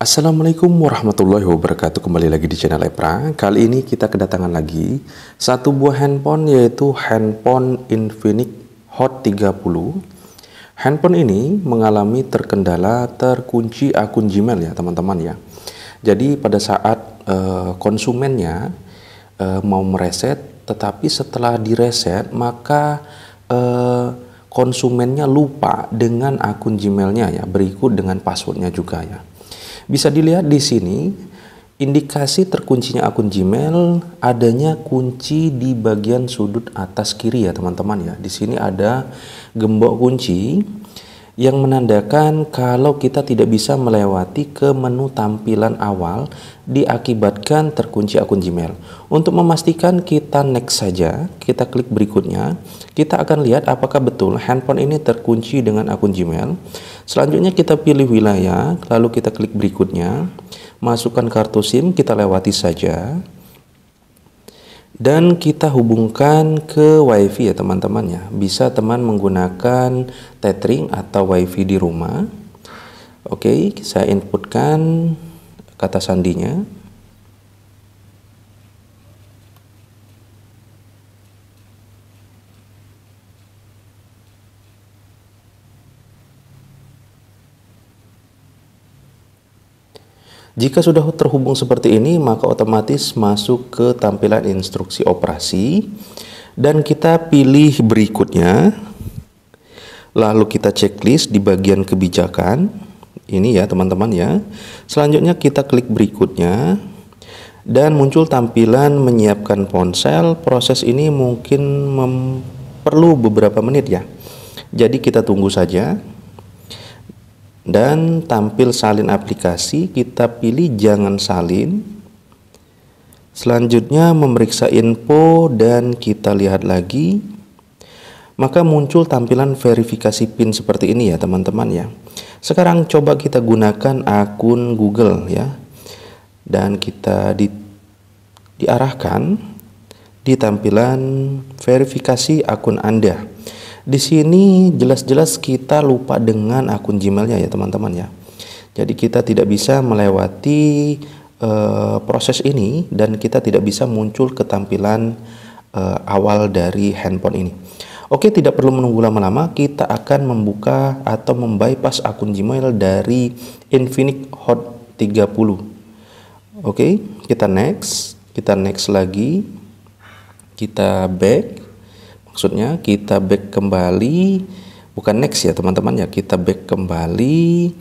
Assalamualaikum warahmatullahi wabarakatuh Kembali lagi di channel Lepra Kali ini kita kedatangan lagi Satu buah handphone yaitu handphone Infinix Hot 30 Handphone ini mengalami terkendala terkunci akun Gmail ya teman-teman ya Jadi pada saat uh, konsumennya uh, mau mereset Tetapi setelah direset maka uh, konsumennya lupa dengan akun Gmailnya ya Berikut dengan passwordnya juga ya bisa dilihat di sini, indikasi terkuncinya akun Gmail adanya kunci di bagian sudut atas kiri ya teman-teman ya. Di sini ada gembok kunci yang menandakan kalau kita tidak bisa melewati ke menu tampilan awal diakibatkan terkunci akun Gmail. Untuk memastikan kita next saja, kita klik berikutnya, kita akan lihat apakah betul handphone ini terkunci dengan akun Gmail. Selanjutnya kita pilih wilayah, lalu kita klik berikutnya, masukkan kartu SIM, kita lewati saja dan kita hubungkan ke wifi ya teman-teman ya bisa teman menggunakan tethering atau wifi di rumah oke saya inputkan kata sandinya Jika sudah terhubung seperti ini, maka otomatis masuk ke tampilan instruksi operasi dan kita pilih berikutnya. Lalu kita checklist di bagian kebijakan. Ini ya teman-teman ya. Selanjutnya kita klik berikutnya dan muncul tampilan menyiapkan ponsel. Proses ini mungkin perlu beberapa menit ya. Jadi kita tunggu saja dan tampil salin aplikasi kita pilih jangan salin selanjutnya memeriksa info dan kita lihat lagi maka muncul tampilan verifikasi PIN seperti ini ya teman-teman ya sekarang coba kita gunakan akun Google ya dan kita di, diarahkan di tampilan verifikasi akun Anda di sini jelas-jelas kita lupa dengan akun Gmailnya ya teman-teman ya. Jadi kita tidak bisa melewati uh, proses ini dan kita tidak bisa muncul ketampilan uh, awal dari handphone ini. Oke, tidak perlu menunggu lama-lama, kita akan membuka atau membypass akun Gmail dari Infinix Hot 30. Oke, kita next, kita next lagi, kita back, maksudnya kita back kembali bukan next ya teman-teman ya kita back kembali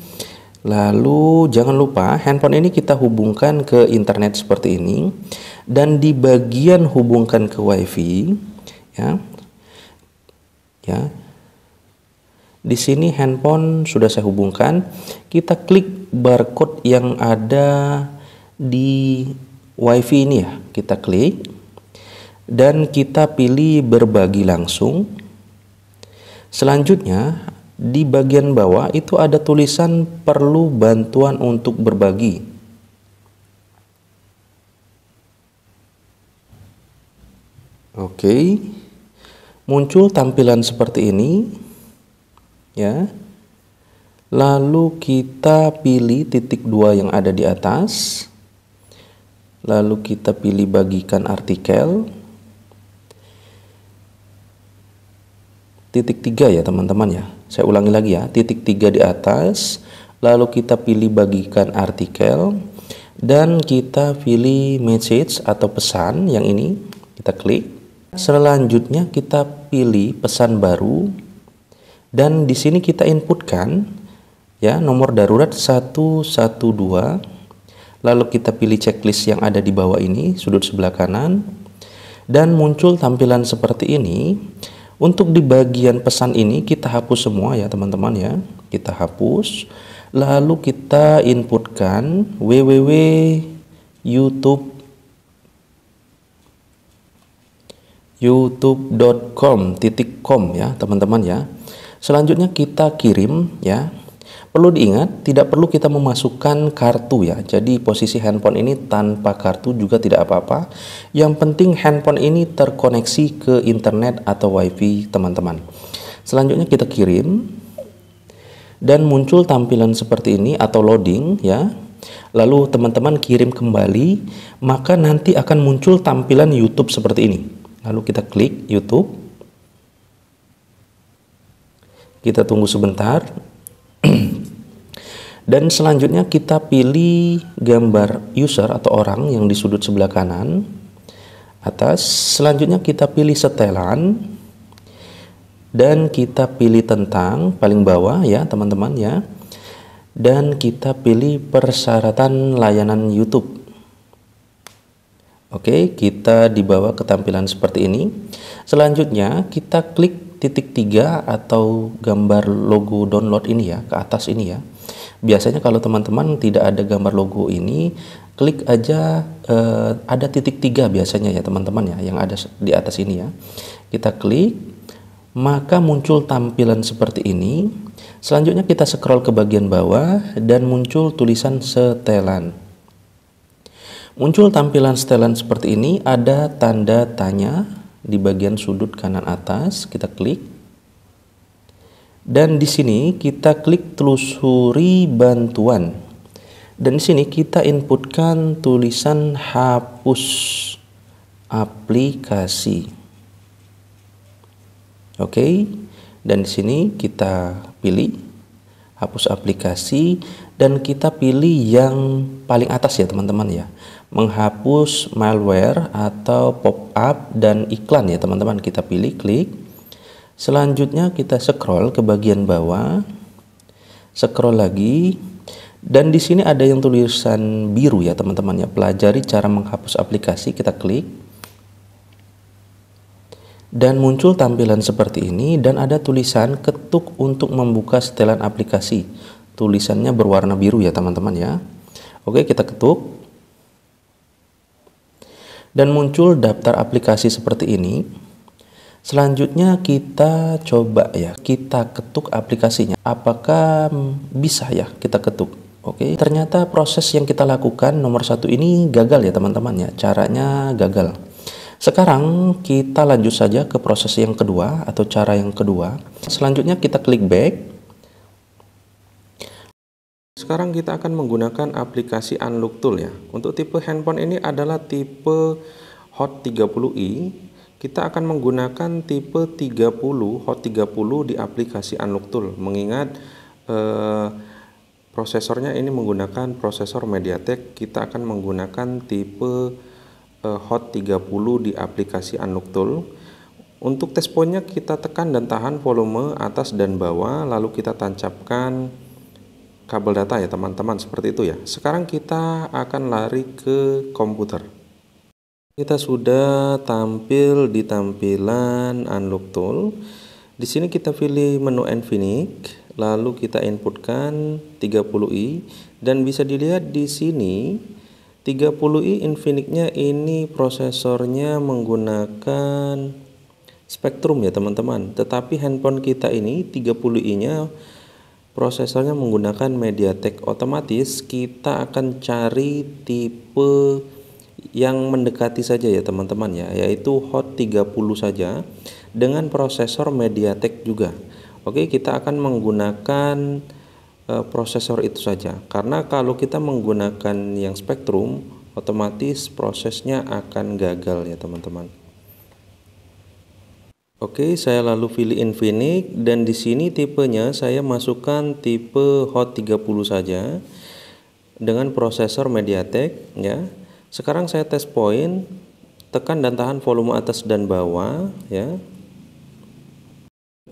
Lalu jangan lupa handphone ini kita hubungkan ke internet seperti ini dan di bagian hubungkan ke WiFi ya. Ya. Di sini handphone sudah saya hubungkan. Kita klik barcode yang ada di WiFi ini ya. Kita klik dan kita pilih berbagi langsung. Selanjutnya, di bagian bawah itu ada tulisan perlu bantuan untuk berbagi. Oke. Muncul tampilan seperti ini. Ya. Lalu kita pilih titik dua yang ada di atas. Lalu kita pilih bagikan artikel. titik tiga ya teman-teman ya. Saya ulangi lagi ya, titik tiga di atas, lalu kita pilih bagikan artikel dan kita pilih message atau pesan yang ini, kita klik. Selanjutnya kita pilih pesan baru dan di sini kita inputkan ya nomor darurat 112 lalu kita pilih checklist yang ada di bawah ini sudut sebelah kanan dan muncul tampilan seperti ini untuk di bagian pesan ini kita hapus semua ya teman-teman ya. Kita hapus. Lalu kita inputkan www ya teman-teman ya. Selanjutnya kita kirim ya Perlu diingat, tidak perlu kita memasukkan kartu ya. Jadi posisi handphone ini tanpa kartu juga tidak apa-apa. Yang penting handphone ini terkoneksi ke internet atau wifi teman-teman. Selanjutnya kita kirim dan muncul tampilan seperti ini atau loading ya. Lalu teman-teman kirim kembali, maka nanti akan muncul tampilan YouTube seperti ini. Lalu kita klik YouTube. Kita tunggu sebentar dan selanjutnya kita pilih gambar user atau orang yang di sudut sebelah kanan atas. Selanjutnya kita pilih setelan dan kita pilih tentang paling bawah ya teman-teman ya. Dan kita pilih persyaratan layanan YouTube. Oke, kita dibawa ke tampilan seperti ini. Selanjutnya, kita klik titik tiga atau gambar logo download ini ya, ke atas ini ya. Biasanya kalau teman-teman tidak ada gambar logo ini, klik aja uh, ada titik tiga biasanya ya teman-teman ya yang ada di atas ini ya. Kita klik, maka muncul tampilan seperti ini. Selanjutnya kita scroll ke bagian bawah dan muncul tulisan setelan. Muncul tampilan setelan seperti ini, ada tanda tanya di bagian sudut kanan atas, kita klik. Dan di sini kita klik telusuri bantuan. Dan di sini kita inputkan tulisan hapus aplikasi. Oke. Dan di sini kita pilih hapus aplikasi dan kita pilih yang paling atas ya teman-teman ya. Menghapus malware atau pop-up dan iklan ya teman-teman kita pilih klik Selanjutnya kita scroll ke bagian bawah. Scroll lagi dan di sini ada yang tulisan biru ya teman-teman ya. Pelajari cara menghapus aplikasi, kita klik. Dan muncul tampilan seperti ini dan ada tulisan ketuk untuk membuka setelan aplikasi. Tulisannya berwarna biru ya teman-teman ya. Oke, kita ketuk. Dan muncul daftar aplikasi seperti ini. Selanjutnya kita coba ya, kita ketuk aplikasinya. Apakah bisa ya kita ketuk? Oke, ternyata proses yang kita lakukan nomor satu ini gagal ya teman-teman ya, caranya gagal. Sekarang kita lanjut saja ke proses yang kedua atau cara yang kedua. Selanjutnya kita klik back. Sekarang kita akan menggunakan aplikasi Unlock Tool ya. Untuk tipe handphone ini adalah tipe Hot 30i kita akan menggunakan tipe 30 Hot 30 di aplikasi Unlock Tool mengingat eh, prosesornya ini menggunakan prosesor MediaTek. Kita akan menggunakan tipe eh, Hot 30 di aplikasi Unlock Tool. Untuk tes pointnya kita tekan dan tahan volume atas dan bawah lalu kita tancapkan kabel data ya teman-teman seperti itu ya. Sekarang kita akan lari ke komputer. Kita sudah tampil di tampilan unlock tool. Di sini kita pilih menu Infinix, lalu kita inputkan 30i dan bisa dilihat di sini 30i infinix ini prosesornya menggunakan spektrum ya teman-teman. Tetapi handphone kita ini 30i-nya prosesornya menggunakan MediaTek. Otomatis kita akan cari tipe yang mendekati saja ya teman-teman ya yaitu hot 30 saja dengan prosesor MediaTek juga Oke kita akan menggunakan e, prosesor itu saja karena kalau kita menggunakan yang spektrum otomatis prosesnya akan gagal ya teman-teman Oke saya lalu pilih Infinix dan di sini tipenya saya masukkan tipe hot 30 saja dengan prosesor MediaTek ya sekarang saya tes point tekan dan tahan volume atas dan bawah ya.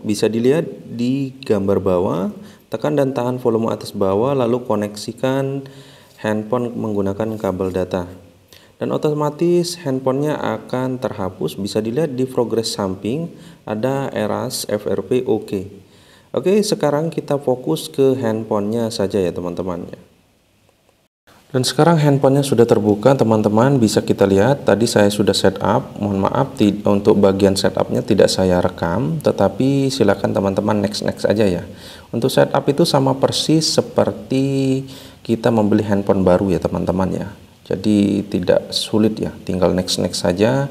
Bisa dilihat di gambar bawah, tekan dan tahan volume atas bawah lalu koneksikan handphone menggunakan kabel data. Dan otomatis handphonenya akan terhapus. Bisa dilihat di progress samping ada eras FRP OK. Oke, sekarang kita fokus ke handphonenya saja ya teman-teman. Dan sekarang handphonenya sudah terbuka teman-teman bisa kita lihat tadi saya sudah setup mohon maaf untuk bagian setupnya tidak saya rekam tetapi silakan teman-teman next next aja ya untuk setup itu sama persis seperti kita membeli handphone baru ya teman-teman ya jadi tidak sulit ya tinggal next next saja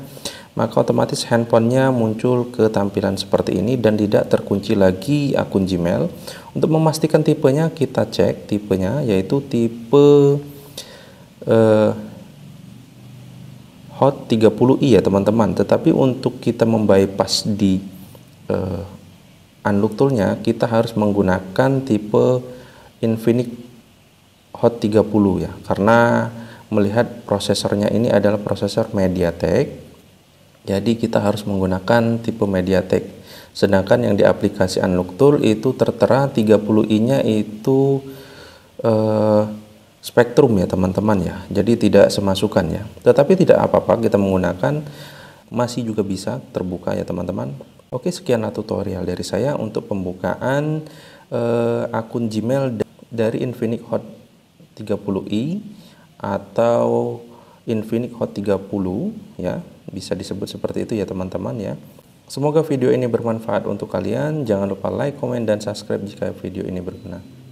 maka otomatis handphonenya muncul ke tampilan seperti ini dan tidak terkunci lagi akun Gmail. Untuk memastikan tipenya kita cek tipenya yaitu tipe eh, hot 30i ya teman-teman tetapi untuk kita membypass di eh, unlock toolnya kita harus menggunakan tipe Infinix hot 30 ya karena melihat prosesornya ini adalah prosesor MediaTek jadi kita harus menggunakan tipe MediaTek sedangkan yang di aplikasi unlock tool itu tertera 30i nya itu eh, spektrum ya teman-teman ya. Jadi tidak semasukan ya. Tetapi tidak apa-apa kita menggunakan masih juga bisa terbuka ya teman-teman. Oke sekianlah tutorial dari saya untuk pembukaan eh, akun Gmail dari Infinix Hot 30i atau Infinix Hot 30 ya bisa disebut seperti itu ya teman-teman ya. Semoga video ini bermanfaat untuk kalian. Jangan lupa like, komen, dan subscribe jika video ini berguna